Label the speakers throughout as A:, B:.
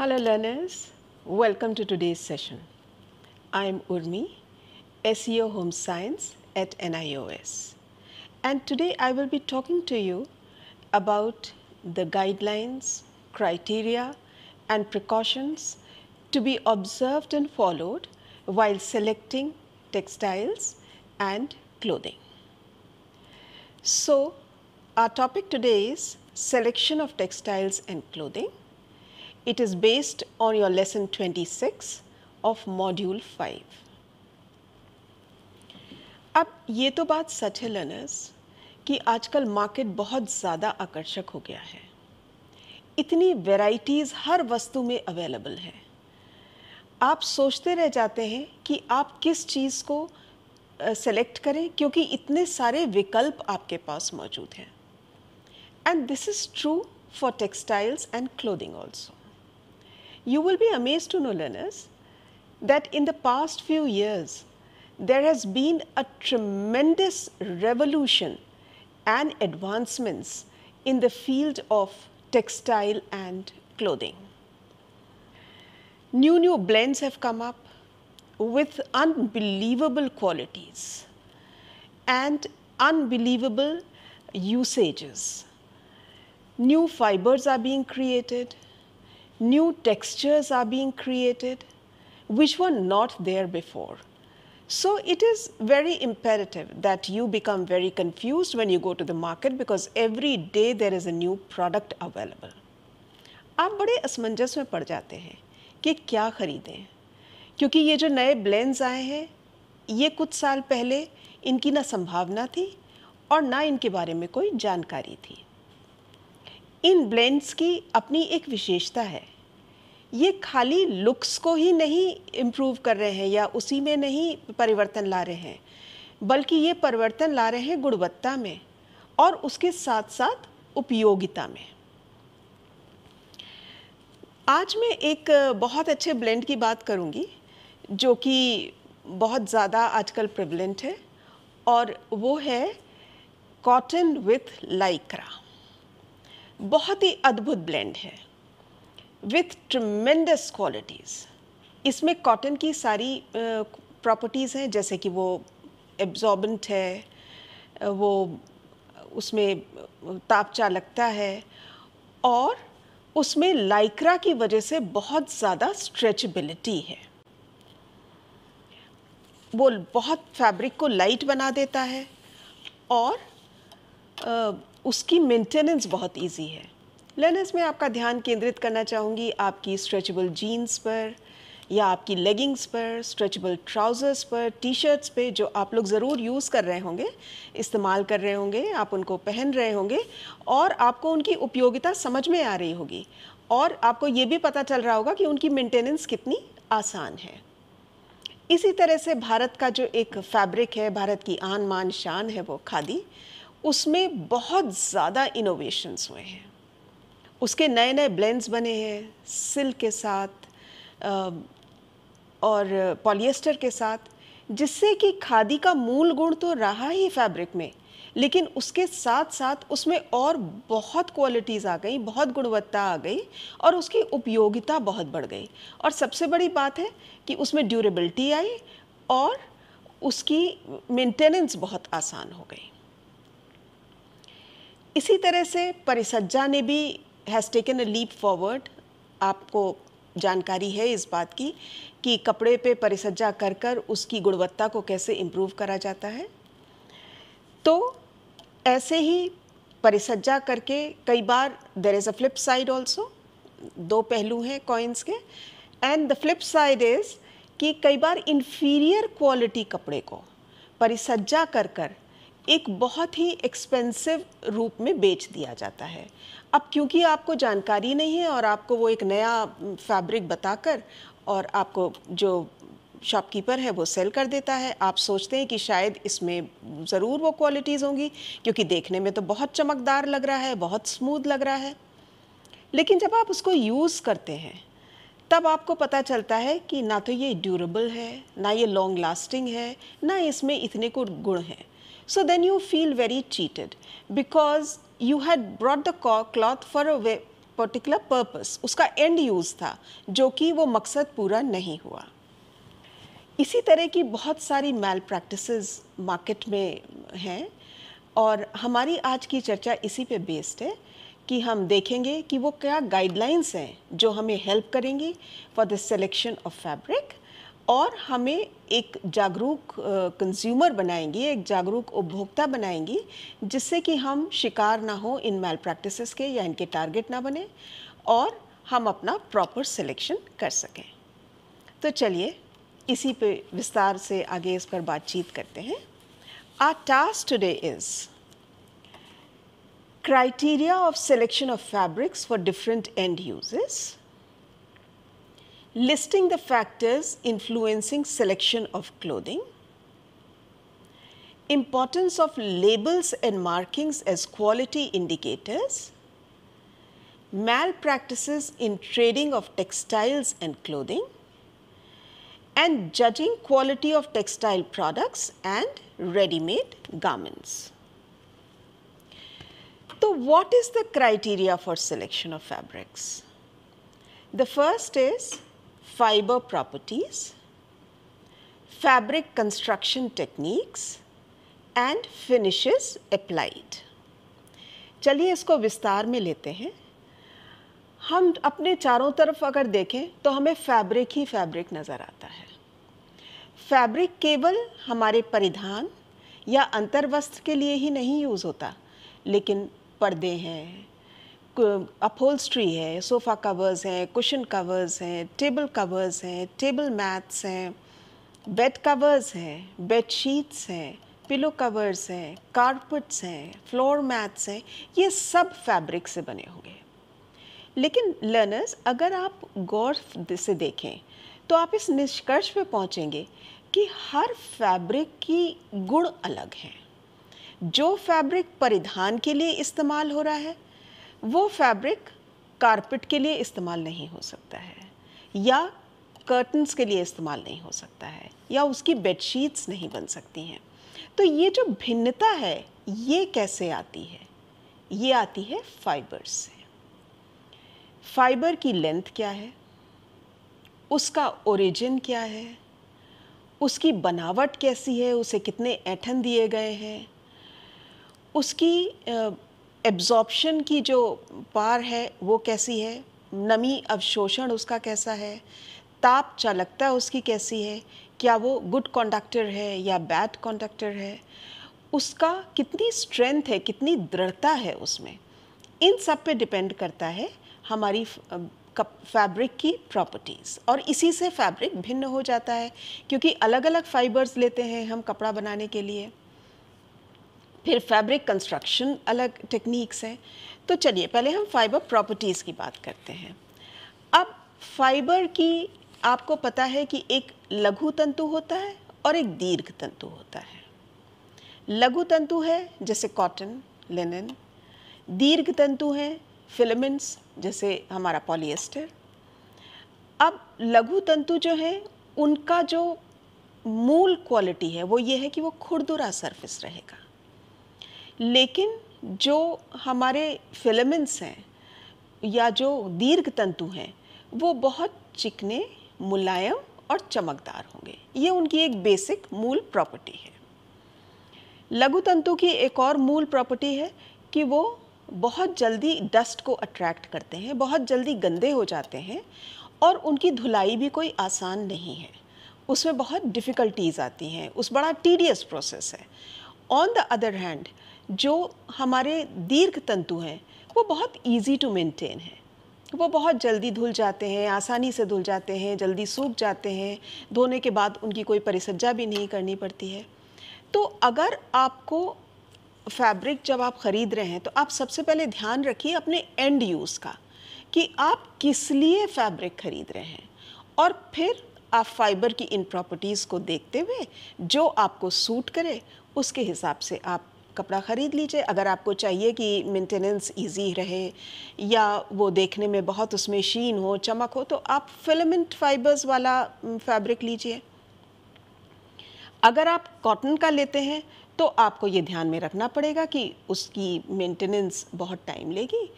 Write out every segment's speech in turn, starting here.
A: Hello learners, welcome to today's session. I'm Urmi, SEO Home Science at NIOS. And today I will be talking to you about the guidelines, criteria and precautions to be observed and followed while selecting textiles and clothing. So, our topic today is selection of textiles and clothing It is based on your lesson 26 of module 5. अब ये तो बात सच है learners कि आजकल market बहुत ज़्यादा आकर्षक हो गया है इतनी वेराइटीज़ हर वस्तु में अवेलेबल है आप सोचते रह जाते हैं कि आप किस चीज़ को सेलेक्ट करें क्योंकि इतने सारे विकल्प आपके पास मौजूद हैं and this is true for textiles and clothing also You will be amazed to know, learners, that in the past few years, there has been a tremendous revolution and advancements in the field of textile and clothing. New, new blends have come up with unbelievable qualities and unbelievable usages. New fibers are being created, new textures are being created which were not there before. So it is very imperative that you become very confused when you go to the market because every day there is a new product available. आप बड़े असमंजस में पड़ जाते हैं कि क्या ख़रीदें क्योंकि ये जो नए ब्लेंस आए हैं ये कुछ साल पहले इनकी ना संभावना थी और ना इनके बारे में कोई जानकारी थी इन ब्लेंड्स की अपनी एक विशेषता है ये खाली लुक्स को ही नहीं इम्प्रूव कर रहे हैं या उसी में नहीं परिवर्तन ला रहे हैं बल्कि ये परिवर्तन ला रहे हैं गुणवत्ता में और उसके साथ साथ उपयोगिता में आज मैं एक बहुत अच्छे ब्लेंड की बात करूंगी जो कि बहुत ज़्यादा आजकल प्रिवलेंट है और वो है कॉटन विथ लाइक्रा बहुत ही अद्भुत ब्लेंड है विथ ट्रमेंडस क्वालिटीज़ इसमें कॉटन की सारी प्रॉपर्टीज़ हैं जैसे कि वो एब्जॉर्बेंट है वो उसमें तापचा लगता है और उसमें लाइक्रा की वजह से बहुत ज़्यादा स्ट्रेचबिलिटी है वो बहुत फैब्रिक को लाइट बना देता है और उसकी मेंटेनेंस बहुत ईजी है लर्नर्स में आपका ध्यान केंद्रित करना चाहूँगी आपकी स्ट्रेचबल जीन्स पर या आपकी लेगिंग्स पर स्ट्रेचबल ट्राउज़र्स पर टी शर्ट्स पर जो आप लोग ज़रूर यूज़ कर रहे होंगे इस्तेमाल कर रहे होंगे आप उनको पहन रहे होंगे और आपको उनकी उपयोगिता समझ में आ रही होगी और आपको ये भी पता चल रहा होगा कि उनकी मेंटेनेंस कितनी आसान है इसी तरह से भारत का जो एक फैब्रिक है भारत की आन मान शान है वो खादी उसमें बहुत ज़्यादा इनोवेशंस हुए हैं उसके नए नए ब्लेंड्स बने हैं सिल्क के साथ और पॉलिएस्टर के साथ जिससे कि खादी का मूल गुण तो रहा ही फैब्रिक में लेकिन उसके साथ साथ उसमें और बहुत क्वालिटीज़ आ गई बहुत गुणवत्ता आ गई और उसकी उपयोगिता बहुत बढ़ गई और सबसे बड़ी बात है कि उसमें ड्यूरेबिलिटी आई और उसकी मेंटेनेंस बहुत आसान हो गई इसी तरह से परिसज्जा ने भी has taken a leap forward आपको जानकारी है इस बात की कि कपड़े पे परिसज्जा कर कर उसकी गुणवत्ता को कैसे इम्प्रूव करा जाता है तो ऐसे ही परिसज्जा करके कई बार there is a flip side also दो पहलू हैं कॉइन्स के and the flip side is कि कई बार इन्फीरियर क्वालिटी कपड़े को परिसज्जा कर कर एक बहुत ही एक्सपेंसिव रूप में बेच दिया जाता है अब क्योंकि आपको जानकारी नहीं है और आपको वो एक नया फैब्रिक बताकर और आपको जो शॉपकीपर है वो सेल कर देता है आप सोचते हैं कि शायद इसमें ज़रूर वो क्वालिटीज़ होंगी क्योंकि देखने में तो बहुत चमकदार लग रहा है बहुत स्मूथ लग रहा है लेकिन जब आप उसको यूज़ करते हैं तब आपको पता चलता है कि ना तो ये ड्यूरेबल है ना ये लॉन्ग लास्टिंग है ना इसमें इतने को गुण हैं So then you feel very cheated because you had brought the cloth for a particular purpose. uska end use tha jo ki wo maqsad pura nahi hua इसी तरह की बहुत सारी मेल प्रैक्टिस मार्केट में हैं और हमारी आज की चर्चा इसी पे बेस्ड है कि हम देखेंगे कि वो क्या गाइडलाइंस हैं जो हमें हेल्प करेंगी for the selection of fabric और हमें एक जागरूक कंज्यूमर बनाएंगी एक जागरूक उपभोक्ता बनाएंगी जिससे कि हम शिकार ना हो इन मेल प्रैक्टिसेस के या इनके टारगेट ना बने और हम अपना प्रॉपर सिलेक्शन कर सकें तो चलिए इसी पे विस्तार से आगे इस पर बातचीत करते हैं our task today is criteria of selection of fabrics for different end uses listing the factors influencing selection of clothing, importance of labels and markings as quality indicators, malpractices in trading of textiles and clothing, and judging quality of textile products and ready-made garments. So, what is the criteria for selection of fabrics? The first is fiber properties, fabric construction techniques and finishes applied. चलिए इसको विस्तार में लेते हैं हम अपने चारों तरफ अगर देखें तो हमें फैब्रिक ही फैब्रिक नज़र आता है फैब्रिक केवल हमारे परिधान या अंतर्वस्त्र के लिए ही नहीं यूज़ होता लेकिन पर्दे हैं अपहोल्स्ट्री है सोफ़ा कवर्स हैं कुशन कवर्स हैं टेबल कवर्स हैं टेबल मैट्स हैं बेड कवर्स हैं बेड शीट्स हैं पिलो कवर्स हैं कारपेट्स हैं फ्लोर मैट्स हैं ये सब फैब्रिक से बने होंगे लेकिन लर्नर्स अगर आप गौर से देखें तो आप इस निष्कर्ष पे पहुँचेंगे कि हर फैब्रिक की गुण अलग हैं जो फैब्रिक परिधान के लिए इस्तेमाल हो रहा है वो फैब्रिक कारपेट के लिए इस्तेमाल नहीं हो सकता है या कर्टन्स के लिए इस्तेमाल नहीं हो सकता है या उसकी बेडशीट्स नहीं बन सकती हैं तो ये जो भिन्नता है ये कैसे आती है ये आती है फाइबर से फाइबर की लेंथ क्या है उसका ओरिजिन क्या है उसकी बनावट कैसी है उसे कितने ऐठन दिए गए हैं उसकी एब्जॉर्प्शन की जो पार है वो कैसी है नमी अवशोषण उसका कैसा है ताप चालकता उसकी कैसी है क्या वो गुड कॉन्डक्टर है या बैड कॉन्डक्टर है उसका कितनी स्ट्रेंथ है कितनी दृढ़ता है उसमें इन सब पे डिपेंड करता है हमारी फैब्रिक की प्रॉपर्टीज़ और इसी से फैब्रिक भिन्न हो जाता है क्योंकि अलग अलग फाइबर्स लेते हैं हम कपड़ा बनाने के लिए फिर फैब्रिक कंस्ट्रक्शन अलग टेक्निक्स है तो चलिए पहले हम फाइबर प्रॉपर्टीज़ की बात करते हैं अब फाइबर की आपको पता है कि एक लघु तंतु होता है और एक दीर्घ तंतु होता है लघु तंतु है जैसे कॉटन लिनन दीर्घ तंतु हैं फिलामेंट्स जैसे हमारा पॉलिएस्टर अब लघु तंतु जो हैं उनका जो मूल क्वालिटी है वो ये है कि वो खुरदुरा सरफेस रहेगा लेकिन जो हमारे फिलामेंट्स हैं या जो दीर्घ तंतु हैं वो बहुत चिकने मुलायम और चमकदार होंगे ये उनकी एक बेसिक मूल प्रॉपर्टी है लघु तंतु की एक और मूल प्रॉपर्टी है कि वो बहुत जल्दी डस्ट को अट्रैक्ट करते हैं बहुत जल्दी गंदे हो जाते हैं और उनकी धुलाई भी कोई आसान नहीं है उसमें बहुत डिफ़िकल्टीज़ आती हैं उस बड़ा टीडियस प्रोसेस है ऑन द अदर हैंड जो हमारे दीर्घ तंतु हैं वो बहुत ईजी टू मेंटेन है वो बहुत जल्दी धुल जाते हैं आसानी से धुल जाते हैं जल्दी सूख जाते हैं धोने के बाद उनकी कोई परिसज्जा भी नहीं करनी पड़ती है तो अगर आपको फैब्रिक जब आप ख़रीद रहे हैं तो आप सबसे पहले ध्यान रखिए अपने एंड यूज़ का कि आप किस लिए फैब्रिक ख़रीद रहे हैं और फिर आप फाइबर की इन प्रॉपर्टीज़ को देखते हुए जो आपको सूट करे उसके हिसाब से आप कपड़ा ख़रीद लीजिए अगर आपको चाहिए कि मेंटेनेंस इजी रहे या वो देखने में बहुत उसमें शीन हो चमक हो तो आप फिलामेंट फाइबर्स वाला फैब्रिक लीजिए अगर आप कॉटन का लेते हैं तो आपको ये ध्यान में रखना पड़ेगा कि उसकी मेंटेनेंस बहुत टाइम लेगी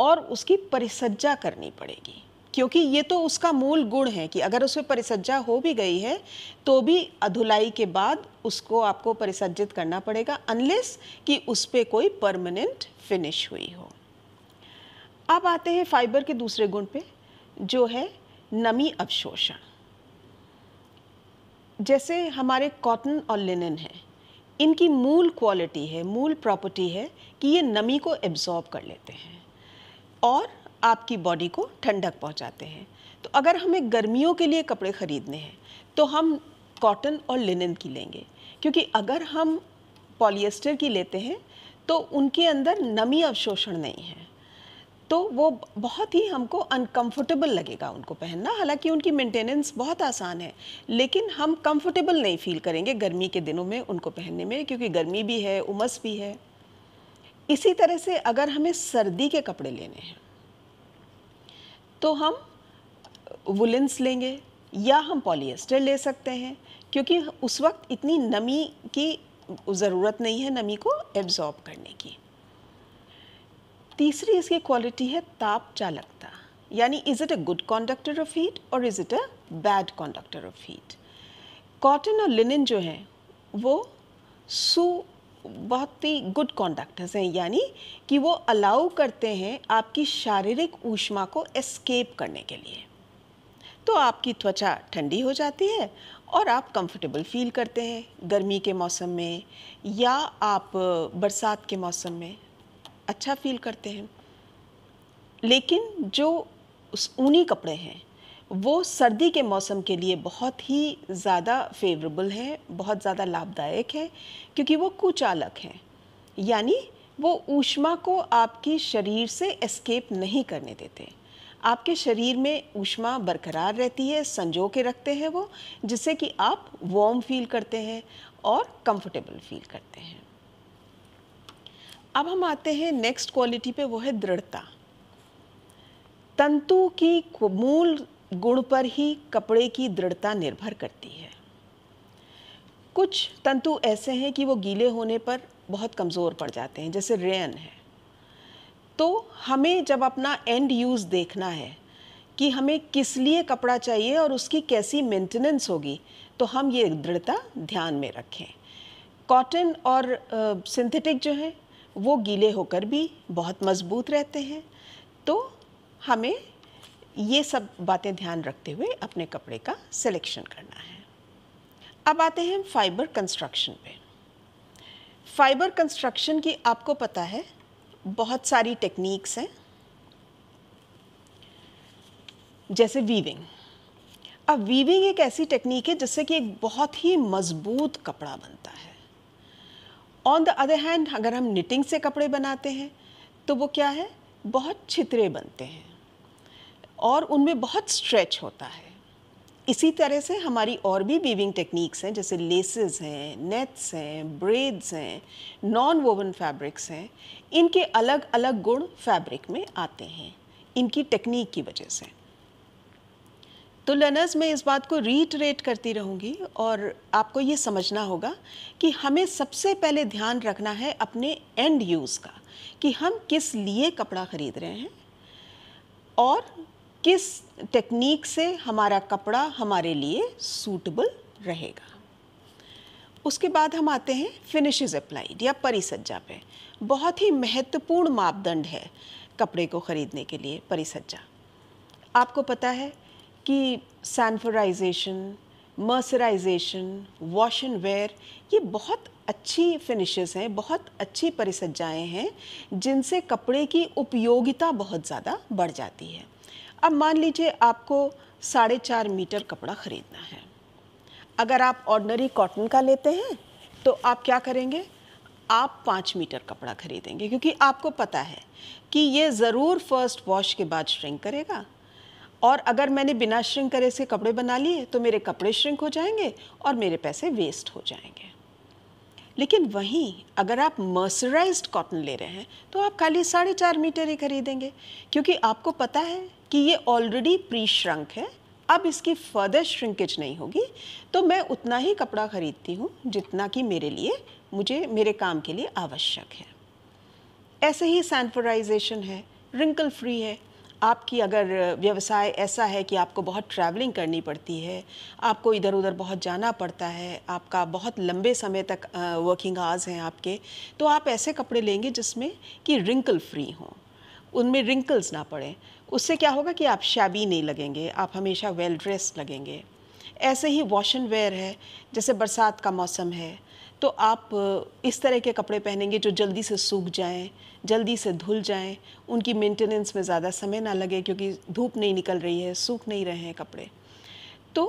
A: और उसकी परिसज्जा करनी पड़ेगी क्योंकि ये तो उसका मूल गुण है कि अगर उसमें परिसज्जा हो भी गई है तो भी अधुलाई के बाद उसको आपको परिसज्जित करना पड़ेगा अनलेस कि उस पर कोई परमानेंट फिनिश हुई हो अब आते हैं फाइबर के दूसरे गुण पे जो है नमी अवशोषण जैसे हमारे कॉटन और लिनन है इनकी मूल क्वालिटी है मूल प्रॉपर्टी है कि ये नमी को एब्जॉर्ब कर लेते हैं और आपकी बॉडी को ठंडक पहुंचाते हैं तो अगर हमें गर्मियों के लिए कपड़े ख़रीदने हैं तो हम कॉटन और लिनन की लेंगे क्योंकि अगर हम पॉलिएस्टर की लेते हैं तो उनके अंदर नमी अवशोषण नहीं है तो वो बहुत ही हमको अनकंफर्टेबल लगेगा उनको पहनना हालांकि उनकी मेंटेनेंस बहुत आसान है लेकिन हम कंफर्टेबल नहीं फील करेंगे गर्मी के दिनों में उनको पहनने में क्योंकि गर्मी भी है उमस भी है इसी तरह से अगर हमें सर्दी के कपड़े लेने हैं तो हम वुलेंस लेंगे या हम पॉलिएस्टर ले सकते हैं क्योंकि उस वक्त इतनी नमी की ज़रूरत नहीं है नमी को एब्जॉर्ब करने की तीसरी इसकी क्वालिटी है ताप चालकता यानी is it a good conductor of heat और is it a bad conductor of heat cotton और लिनन जो है वो सू बहुत ही गुड कॉन्डक्टर्स हैं यानी कि वो अलाउ करते हैं आपकी शारीरिक ऊष्मा को एस्केप करने के लिए तो आपकी त्वचा ठंडी हो जाती है और आप कंफर्टेबल फील करते हैं गर्मी के मौसम में या आप बरसात के मौसम में अच्छा फील करते हैं लेकिन जो उस ऊनी कपड़े हैं वो सर्दी के मौसम के लिए बहुत ही ज़्यादा फेवरेबल है बहुत ज़्यादा लाभदायक है क्योंकि वो कुचालक हैं यानी वो ऊष्मा को आपकी शरीर से एस्केप नहीं करने देते आपके शरीर में ऊष्मा बरकरार रहती है संजो के रखते हैं वो जिससे कि आप वॉर्म फील करते हैं और कंफर्टेबल फील करते हैं अब हम आते हैं नेक्स्ट क्वालिटी पे वो है दृढ़ता तंतु की मूल गुण पर ही कपड़े की दृढ़ता निर्भर करती है कुछ तंतु ऐसे हैं कि वो गीले होने पर बहुत कमज़ोर पड़ जाते हैं जैसे रेयन है तो हमें जब अपना एंड यूज़ देखना है कि हमें किस लिए कपड़ा चाहिए और उसकी कैसी मेंटेनेंस होगी तो हम ये दृढ़ता ध्यान में रखें कॉटन और सिंथेटिक जो है वो गीले होकर भी बहुत मजबूत रहते हैं तो हमें ये सब बातें ध्यान रखते हुए अपने कपड़े का सिलेक्शन करना है अब आते हैं फाइबर कंस्ट्रक्शन पे फाइबर कंस्ट्रक्शन की आपको पता है बहुत सारी टेक्निक्स हैं जैसे वीविंग अब वीविंग एक ऐसी टेक्निक है जिससे कि एक बहुत ही मजबूत कपड़ा बनता है ऑन द अदर हैंड अगर हम निटिंग से कपड़े बनाते हैं तो वो क्या है बहुत छितरे बनते हैं और उनमें बहुत स्ट्रेच होता है इसी तरह से हमारी और भी वीविंग टेक्निक्स हैं जैसे लेसेस हैं नेट्स हैं ब्रेड्स हैं नॉन वोवन फैब्रिक्स हैं इनके अलग अलग गुण फैब्रिक में आते हैं इनकी टेक्निक की वजह से तो लर्नर्स मैं इस बात को रीटरेट करती रहूँगी और आपको ये समझना होगा कि हमें सबसे पहले ध्यान रखना है अपने एंड यूज़ का कि हम किस लिए कपड़ा ख़रीद रहे हैं और किस टेक्निक से हमारा कपड़ा हमारे लिए सूटेबल रहेगा उसके बाद हम आते हैं फिनिशेज अप्लाइड या परिसज्जा पे बहुत ही महत्वपूर्ण मापदंड है कपड़े को ख़रीदने के लिए परिसज्जा आपको पता है कि sanforisation mercerisation wash and wear ये बहुत अच्छी फिनिशेस हैं बहुत अच्छी परिसज्जाएँ हैं जिनसे कपड़े की उपयोगिता बहुत ज़्यादा बढ़ जाती है अब मान लीजिए आपको साढ़े चार मीटर कपड़ा ख़रीदना है अगर आप ऑर्डनरी कॉटन का लेते हैं तो आप क्या करेंगे आप पाँच मीटर कपड़ा खरीदेंगे क्योंकि आपको पता है कि ये ज़रूर फर्स्ट वॉश के बाद श्रिंक करेगा और अगर मैंने बिना श्रिंक करे से कपड़े बना लिए तो मेरे कपड़े श्रिंक हो जाएंगे और मेरे पैसे वेस्ट हो जाएंगे लेकिन वहीं अगर आप मर्सराइज कॉटन ले रहे हैं तो आप खाली साढ़े चार मीटर ही खरीदेंगे क्योंकि आपको पता है कि ये ऑलरेडी प्री श्रंक है अब इसकी फर्दर श्रिंकेज नहीं होगी तो मैं उतना ही कपड़ा खरीदती हूँ जितना कि मेरे लिए मुझे मेरे काम के लिए आवश्यक है ऐसे ही सैंडफराइजेशन है रिंकल फ्री है आपकी अगर व्यवसाय ऐसा है कि आपको बहुत ट्रैवलिंग करनी पड़ती है आपको इधर उधर बहुत जाना पड़ता है आपका बहुत लंबे समय तक वर्किंग आवर्स हैं आपके तो आप ऐसे कपड़े लेंगे जिसमें कि रिंकल फ्री हों उनमें रिंकल्स ना पड़ें उससे क्या होगा कि आप शैबी नहीं लगेंगे आप हमेशा वेल ड्रेस लगेंगे ऐसे ही वॉश एंड वेयर है जैसे बरसात का मौसम है तो आप इस तरह के कपड़े पहनेंगे जो जल्दी से सूख जाएं जल्दी से धुल जाएं उनकी मेंटेनेंस में ज़्यादा समय ना लगे क्योंकि धूप नहीं निकल रही है सूख नहीं रहे हैं कपड़े तो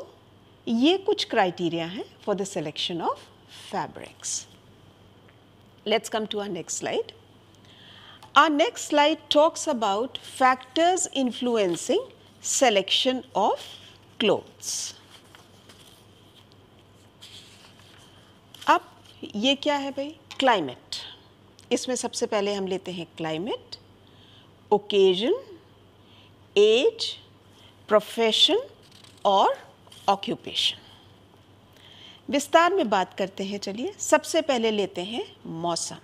A: ये कुछ क्राइटेरिया हैं for the selection of fabrics let's come to our next slide our next slide talks about factors influencing selection of clothes ये क्या है भाई क्लाइमेट इसमें सबसे पहले हम लेते हैं क्लाइमेट ओकेजन एज प्रोफेशन और ऑक्यूपेशन विस्तार में बात करते हैं चलिए सबसे पहले लेते हैं मौसम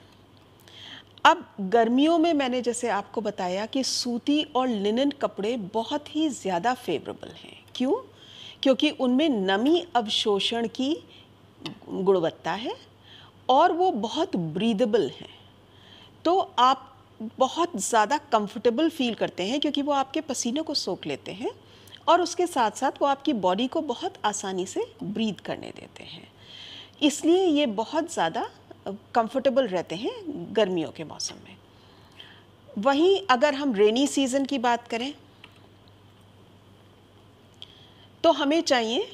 A: अब गर्मियों में मैंने जैसे आपको बताया कि सूती और लिनन कपड़े बहुत ही ज़्यादा फेवरेबल हैं क्यों क्योंकि उनमें नमी अवशोषण की गुणवत्ता है और वो बहुत ब्रीदेबल हैं तो आप बहुत ज़्यादा कंफर्टेबल फील करते हैं क्योंकि वो आपके पसीने को सोख लेते हैं और उसके साथ साथ वो आपकी बॉडी को बहुत आसानी से ब्रीद करने देते हैं इसलिए ये बहुत ज़्यादा कंफर्टेबल रहते हैं गर्मियों के मौसम में वहीं अगर हम रेनी सीज़न की बात करें तो हमें चाहिए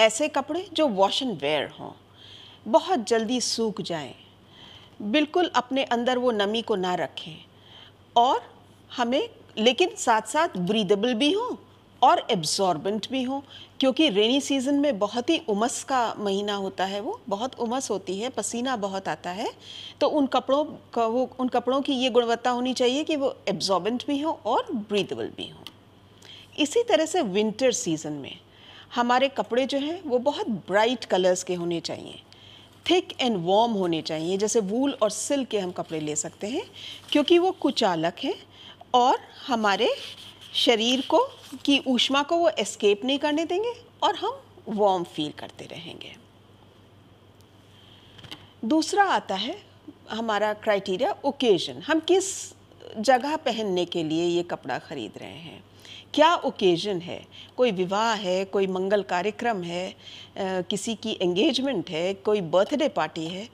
A: ऐसे कपड़े जो वॉश एंड वेयर हों बहुत जल्दी सूख जाएं बिल्कुल अपने अंदर वो नमी को ना रखें और हमें लेकिन साथ साथ ब्रीदेबल भी हो और एब्जॉर्बेंट भी हो क्योंकि रेनी सीज़न में बहुत ही उमस का महीना होता है वो बहुत उमस होती है पसीना बहुत आता है तो उन कपड़ों का वो उन कपड़ों की ये गुणवत्ता होनी चाहिए कि वो एब्जॉर्बेंट भी हो और ब्रीदेबल भी हो इसी तरह से विंटर सीज़न में हमारे कपड़े जो हैं वो बहुत ब्राइट कलर्स के होने चाहिए थिक एंड वॉर्म होने चाहिए जैसे वूल और सिल्क के हम कपड़े ले सकते हैं क्योंकि वो कुचालक हैं और हमारे शरीर को की ऊष्मा को वो एस्केप नहीं करने देंगे और हम वॉर्म फील करते रहेंगे दूसरा आता है हमारा क्राइटेरिया ओकेजन हम किस जगह पहनने के लिए ये कपड़ा ख़रीद रहे हैं क्या ओकेजन है कोई विवाह है कोई मंगल कार्यक्रम है आ, किसी की एंगेजमेंट है कोई बर्थडे पार्टी है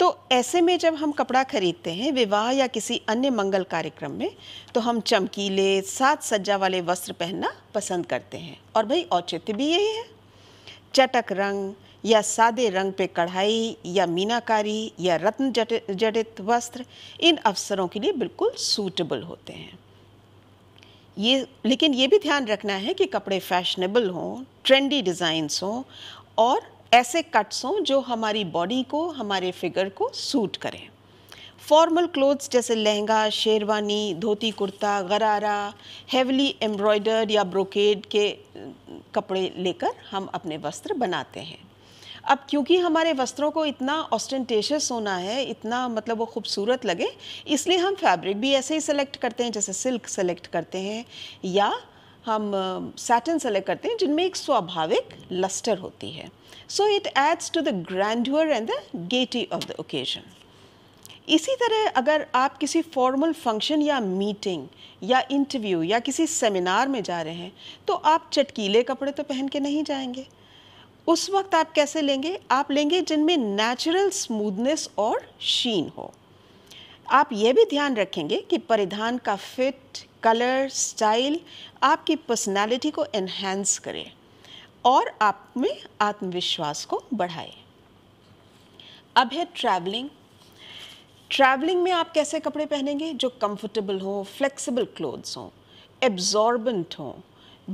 A: तो ऐसे में जब हम कपड़ा खरीदते हैं विवाह या किसी अन्य मंगल कार्यक्रम में तो हम चमकीले सात सज्जा वाले वस्त्र पहनना पसंद करते हैं और भाई औचित्य भी यही है चटक रंग या सादे रंग पे कढ़ाई या मीनाकारी या रत्न जटित वस्त्र इन अवसरों के लिए बिल्कुल सूटेबल होते हैं ये लेकिन ये भी ध्यान रखना है कि कपड़े फैशनेबल हों ट्रेंडी डिज़ाइंस हों और ऐसे कट्स हों जो हमारी बॉडी को हमारे फिगर को सूट करें फॉर्मल क्लोथ्स जैसे लहंगा शेरवानी धोती कुर्ता गरारा हेवली एम्ब्रॉयडर्ड या ब्रोकेड के कपड़े लेकर हम अपने वस्त्र बनाते हैं अब क्योंकि हमारे वस्त्रों को इतना ऑस्टेंटेशस होना है इतना मतलब वो खूबसूरत लगे इसलिए हम फैब्रिक भी ऐसे ही सेलेक्ट करते हैं जैसे सिल्क सेलेक्ट करते हैं या हम सैटन सेलेक्ट करते हैं जिनमें एक स्वाभाविक लस्टर होती है so it adds to the grandeur and the gaiety of the occasion इसी तरह अगर आप किसी फॉर्मल फंक्शन या मीटिंग या इंटरव्यू या किसी सेमिनार में जा रहे हैं तो आप चटकीले कपड़े तो पहन के नहीं जाएंगे उस वक्त आप कैसे लेंगे आप लेंगे जिनमें नेचुरल स्मूदनेस और शीन हो आप ये भी ध्यान रखेंगे कि परिधान का फिट कलर स्टाइल आपकी पर्सनालिटी को एनहेंस करे और आप में आत्मविश्वास को बढ़ाए अब है ट्रैवलिंग ट्रैवलिंग में आप कैसे कपड़े पहनेंगे जो कंफर्टेबल हो फ्लेक्सिबल क्लोथ्स हों एब्जॉर्बेंट हों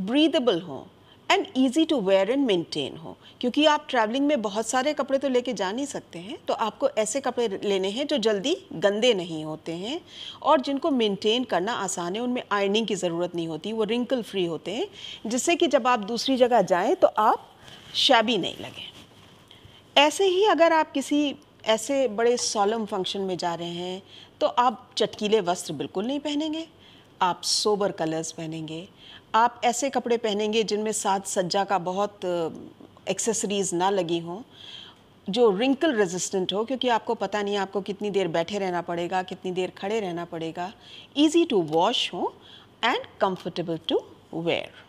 A: ब्रीदेबल हों and easy to wear and maintain हो क्योंकि आप ट्रैवलिंग में बहुत सारे कपड़े तो लेके जा नहीं सकते हैं तो आपको ऐसे कपड़े लेने हैं जो जल्दी गंदे नहीं होते हैं और जिनको मेनटेन करना आसान है उनमें आयनिंग की ज़रूरत नहीं होती वो रिंकल फ्री होते हैं जिससे कि जब आप दूसरी जगह जाएँ तो आप शैबी नहीं लगें ऐसे ही अगर आप किसी ऐसे बड़े सॉलम फंक्शन में जा रहे हैं तो आप चटकीले वस्त्र बिल्कुल नहीं पहनेंगे आप सोबर कलर्स पहनेंगे आप ऐसे कपड़े पहनेंगे जिनमें साथ सज्जा का बहुत एक्सेसरीज ना लगी हों जो रिंकल रेजिस्टेंट हो क्योंकि आपको पता नहीं आपको कितनी देर बैठे रहना पड़ेगा कितनी देर खड़े रहना पड़ेगा ईजी टू वॉश हो and comfortable to wear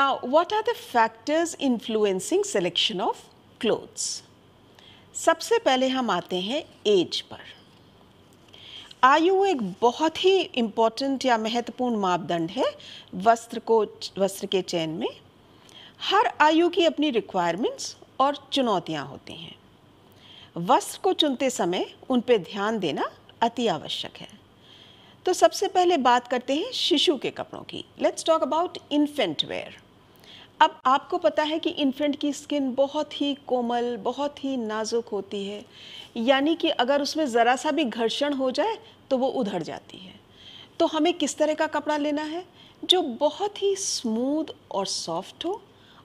A: now what are the factors influencing selection of clothes सबसे पहले हम आते हैं एज पर आयु एक बहुत ही इम्पोर्टेंट या महत्वपूर्ण मापदंड है वस्त्र को वस्त्र के चयन में हर आयु की अपनी रिक्वायरमेंट्स और चुनौतियाँ होती हैं वस्त्र को चुनते समय उन पर ध्यान देना अति आवश्यक है तो सबसे पहले बात करते हैं शिशु के कपड़ों की let's talk about infant wear अब आपको पता है कि इन्फेंट की स्किन बहुत ही कोमल बहुत ही नाजुक होती है यानी कि अगर उसमें ज़रा सा भी घर्षण हो जाए तो वो उधर जाती है तो हमें किस तरह का कपड़ा लेना है जो बहुत ही स्मूथ और सॉफ्ट हो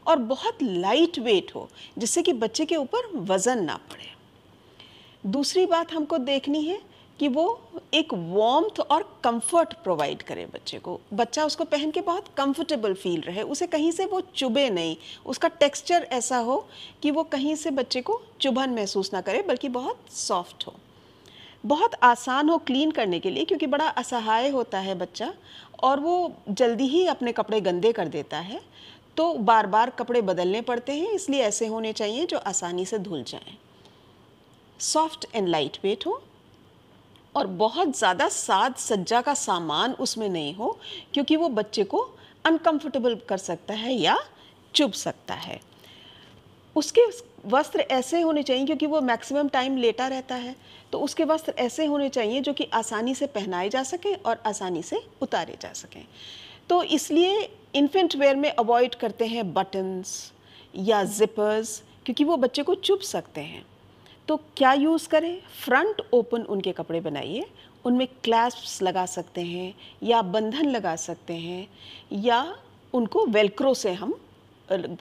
A: और बहुत लाइट वेट हो जिससे कि बच्चे के ऊपर वज़न ना पड़े दूसरी बात हमको देखनी है कि वो एक वॉम्थ और कंफर्ट प्रोवाइड करे बच्चे को बच्चा उसको पहन के बहुत कंफर्टेबल फील रहे उसे कहीं से वो चुभे नहीं उसका टेक्सचर ऐसा हो कि वो कहीं से बच्चे को चुभन महसूस ना करे बल्कि बहुत सॉफ्ट हो बहुत आसान हो क्लीन करने के लिए क्योंकि बड़ा असहाय होता है बच्चा और वो जल्दी ही अपने कपड़े गंदे कर देता है तो बार बार कपड़े बदलने पड़ते हैं इसलिए ऐसे होने चाहिए जो आसानी से धुल जाएं सॉफ्ट एंड लाइट वेट हो और बहुत ज़्यादा साज सज्जा का सामान उसमें नहीं हो क्योंकि वो बच्चे को अनकंफर्टेबल कर सकता है या चुभ सकता है उसके वस्त्र ऐसे होने चाहिए क्योंकि वो मैक्सिमम टाइम लेटा रहता है तो उसके वस्त्र ऐसे होने चाहिए जो कि आसानी से पहनाए जा सकें और आसानी से उतारे जा सकें तो इसलिए इन्फेंट वेयर में अवॉइड करते हैं बटन्स या जिपर्स क्योंकि वो बच्चे को चुभ सकते हैं तो क्या यूज़ करें फ्रंट ओपन उनके कपड़े बनाइए उनमें क्लैप्स लगा सकते हैं या बंधन लगा सकते हैं या उनको वेलक्रो से हम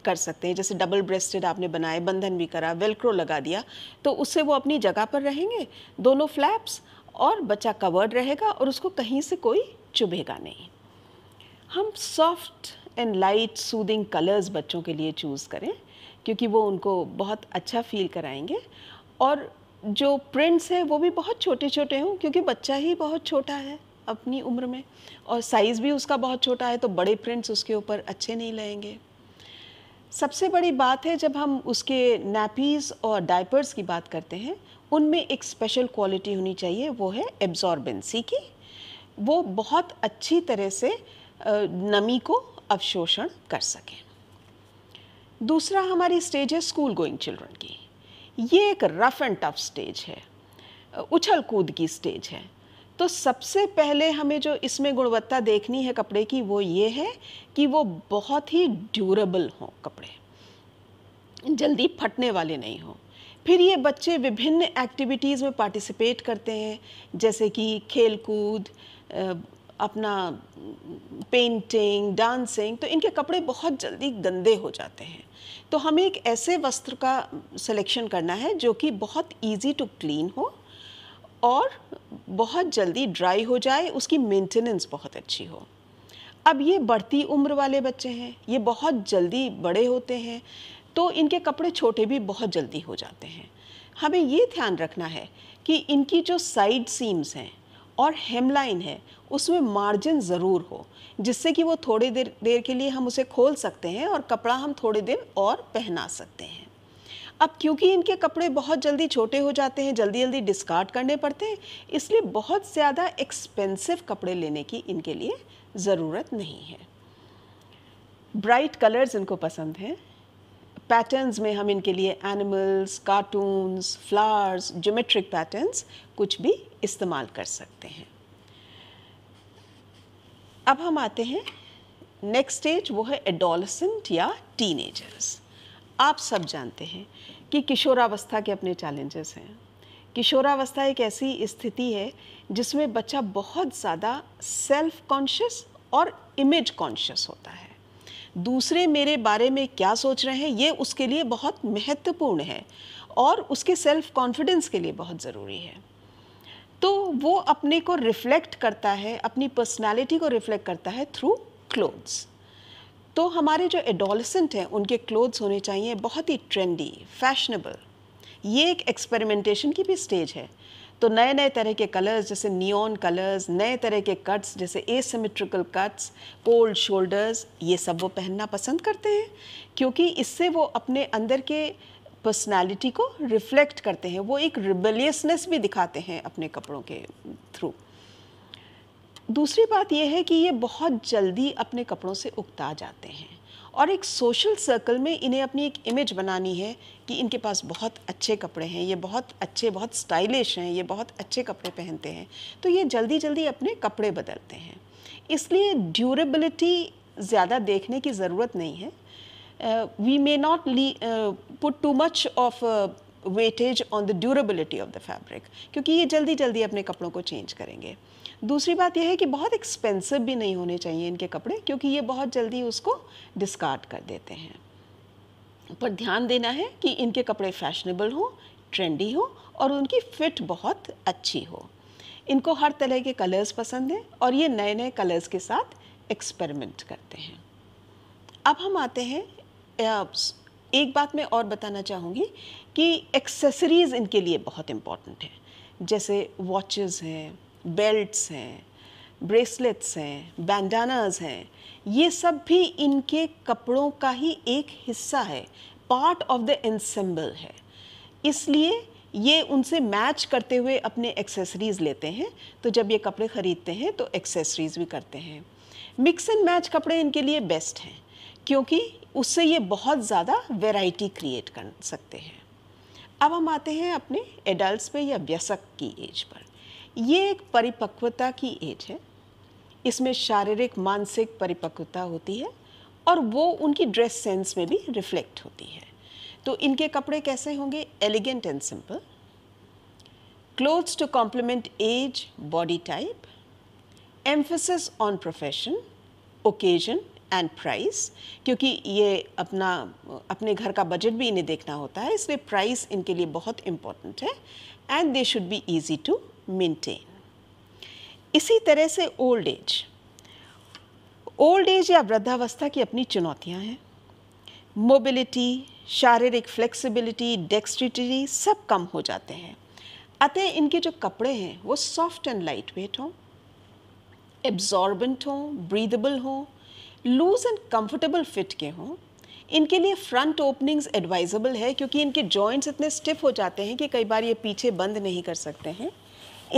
A: कर सकते हैं जैसे डबल ब्रेस्टेड आपने बनाए बंधन भी करा वेलक्रो लगा दिया तो उससे वो अपनी जगह पर रहेंगे दोनों फ्लैप्स और बच्चा कवर्ड रहेगा और उसको कहीं से कोई चुभेगा नहीं हम soft and light soothing colours बच्चों के लिए चूज़ करें क्योंकि वो उनको बहुत अच्छा फील कराएंगे और जो प्रिंट्स हैं वो भी बहुत छोटे छोटे हों क्योंकि बच्चा ही बहुत छोटा है अपनी उम्र में और साइज़ भी उसका बहुत छोटा है तो बड़े प्रिंट्स उसके ऊपर अच्छे नहीं लगेंगे सबसे बड़ी बात है जब हम उसके नैपीज़ और डायपर्स की बात करते हैं उनमें एक स्पेशल क्वालिटी होनी चाहिए वो है एब्जॉर्बेंसी की वो बहुत अच्छी तरह से नमी को अवशोषण कर सकें दूसरा हमारी स्टेज है स्कूल गोइंग चिल्ड्रन की ये एक रफ़ एंड टफ स्टेज है उछल कूद की स्टेज है तो सबसे पहले हमें जो इसमें गुणवत्ता देखनी है कपड़े की वो ये है कि वो बहुत ही ड्यूरेबल हों कपड़े जल्दी फटने वाले नहीं हों फिर ये बच्चे विभिन्न एक्टिविटीज़ में पार्टिसिपेट करते हैं जैसे कि खेल कूद अपना पेंटिंग डांसिंग तो इनके कपड़े बहुत जल्दी गंदे हो जाते हैं तो हमें एक ऐसे वस्त्र का सिलेक्शन करना है जो कि बहुत इजी टू क्लीन हो और बहुत जल्दी ड्राई हो जाए उसकी मेंटेनेंस बहुत अच्छी हो अब ये बढ़ती उम्र वाले बच्चे हैं ये बहुत जल्दी बड़े होते हैं तो इनके कपड़े छोटे भी बहुत जल्दी हो जाते हैं हमें ये ध्यान रखना है कि इनकी जो साइड सीम्स हैं और हेमलाइन है उसमें मार्जिन ज़रूर हो जिससे कि वो थोड़ी देर देर के लिए हम उसे खोल सकते हैं और कपड़ा हम थोड़े दिन और पहना सकते हैं अब क्योंकि इनके कपड़े बहुत जल्दी छोटे हो जाते हैं जल्दी जल्दी डिस्कार्ड करने पड़ते हैं इसलिए बहुत ज़्यादा एक्सपेंसिव कपड़े लेने की इनके लिए ज़रूरत नहीं है ब्राइट कलर्स इनको पसंद हैं पैटर्न्स में हम इनके लिए animals cartoons flowers geometric patterns कुछ भी इस्तेमाल कर सकते हैं अब हम आते हैं नेक्स्ट स्टेज वो है एडोलसेंट या टीनेजर्स आप सब जानते हैं कि किशोरावस्था के अपने चैलेंजेस हैं किशोरावस्था एक ऐसी स्थिति है जिसमें बच्चा बहुत ज़्यादा सेल्फ कॉन्शियस और इमेज कॉन्शियस होता है दूसरे मेरे बारे में क्या सोच रहे हैं ये उसके लिए बहुत महत्वपूर्ण है और उसके सेल्फ कॉन्फिडेंस के लिए बहुत ज़रूरी है तो वो अपने को रिफ्लेक्ट करता है अपनी पर्सनालिटी को रिफ्लेक्ट करता है थ्रू क्लोथ्स तो हमारे जो एडोलसेंट हैं उनके क्लोथ्स होने चाहिए बहुत ही ट्रेंडी फैशनेबल ये एक एक्सपेरिमेंटेशन की भी स्टेज है तो नए नए तरह के कलर्स जैसे नियॉन कलर्स नए तरह के कट्स जैसे एसिमेट्रिकल कट्स कोल्ड शोल्डर्स ये सब वो पहनना पसंद करते हैं क्योंकि इससे वो अपने अंदर के पर्सनालिटी को रिफ्लेक्ट करते हैं वो एक रिबेलियसनेस भी दिखाते हैं अपने कपड़ों के थ्रू दूसरी बात यह है कि ये बहुत जल्दी अपने कपड़ों से उगता जाते हैं और एक सोशल सर्कल में इन्हें अपनी एक इमेज बनानी है कि इनके पास बहुत अच्छे कपड़े हैं ये बहुत अच्छे बहुत स्टाइलिश हैं ये बहुत अच्छे कपड़े पहनते हैं तो ये जल्दी जल्दी अपने कपड़े बदलते हैं इसलिए ड्यूरेबिलिटी ज़्यादा देखने की ज़रूरत नहीं है Uh, we may not uh, put too much of weightage on the durability of the fabric क्योंकि ये जल्दी जल्दी अपने कपड़ों को चेंज करेंगे दूसरी बात यह है कि बहुत एक्सपेंसिव भी नहीं होने चाहिए इनके कपड़े क्योंकि ये बहुत जल्दी उसको डिस्कार्ड कर देते हैं पर ध्यान देना है कि इनके कपड़े फैशनेबल हों ट्रेंडी हों और उनकी फिट बहुत अच्छी हो इनको हर तरह के कलर्स पसंद हैं और ये नए नए कलर्स के साथ एक्सपेरिमेंट करते हैं अब हम आते हैं एक बात मैं और बताना चाहूँगी कि एक्सेसरीज़ इनके लिए बहुत इम्पॉर्टेंट हैं जैसे वॉचेस हैं बेल्ट्स हैं ब्रेसलेट्स हैं बैंडानाज हैं ये सब भी इनके कपड़ों का ही एक हिस्सा है पार्ट ऑफ द एनसेम्बल है इसलिए ये उनसे मैच करते हुए अपने एक्सेसरीज़ लेते हैं तो जब ये कपड़े ख़रीदते हैं तो एक्सेसरीज़ भी करते हैं मिक्स एंड मैच कपड़े इनके लिए बेस्ट हैं क्योंकि उससे ये बहुत ज़्यादा वेराइटी क्रिएट कर सकते हैं अब हम आते हैं अपने एडल्ट पे या व्यसक की एज पर ये एक परिपक्वता की एज है इसमें शारीरिक मानसिक परिपक्वता होती है और वो उनकी ड्रेस सेंस में भी रिफ्लेक्ट होती है तो इनके कपड़े कैसे होंगे elegant and simple clothes to complement age body type emphasis on profession occasion and price क्योंकि ये अपना अपने घर का बजट भी इन्हें देखना होता है इसलिए प्राइस इनके लिए बहुत इम्पोर्टेंट है and they should be easy to maintain इसी तरह से ओल्ड एज ओल्ड एज या वृद्धावस्था की अपनी चुनौतियाँ हैं मोबिलिटी शारीरिक फ्लेक्सिबिलिटी डेक्सट्रिटी सब कम हो जाते हैं अतः इनके जो कपड़े हैं वो सॉफ्ट एंड लाइट वेट हों एब्जॉर्बेंट हों ब्रीदेबल हों लूज एंड कंफर्टेबल फिट के हों इनके लिए फ्रंट ओपनिंग्स एडवाइजेबल है क्योंकि इनके जॉइंट्स इतने स्टिफ हो जाते हैं कि कई बार ये पीछे बंद नहीं कर सकते हैं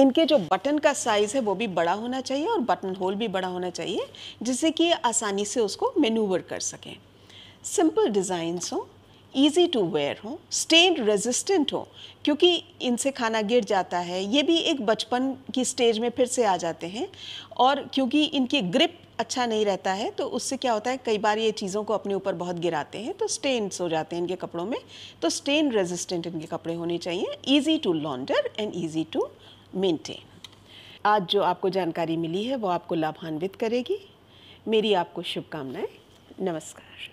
A: इनके जो बटन का साइज़ है वो भी बड़ा होना चाहिए और बटन होल भी बड़ा होना चाहिए जिससे कि आसानी से उसको मेनूवर कर सकें सिंपल डिज़ाइंस हों ईजी टू वेयर हो स्टेन रेजिस्टेंट हो क्योंकि इनसे खाना गिर जाता है ये भी एक बचपन की स्टेज में फिर से आ जाते हैं और क्योंकि इनकी ग्रिप अच्छा नहीं रहता है तो उससे क्या होता है कई बार ये चीज़ों को अपने ऊपर बहुत गिराते हैं तो स्टेन्स हो जाते हैं इनके कपड़ों में तो स्टेन रेजिस्टेंट इनके कपड़े होने चाहिए easy to launder and easy to maintain आज जो आपको जानकारी मिली है वो आपको लाभान्वित करेगी मेरी आपको शुभकामनाएं नमस्कार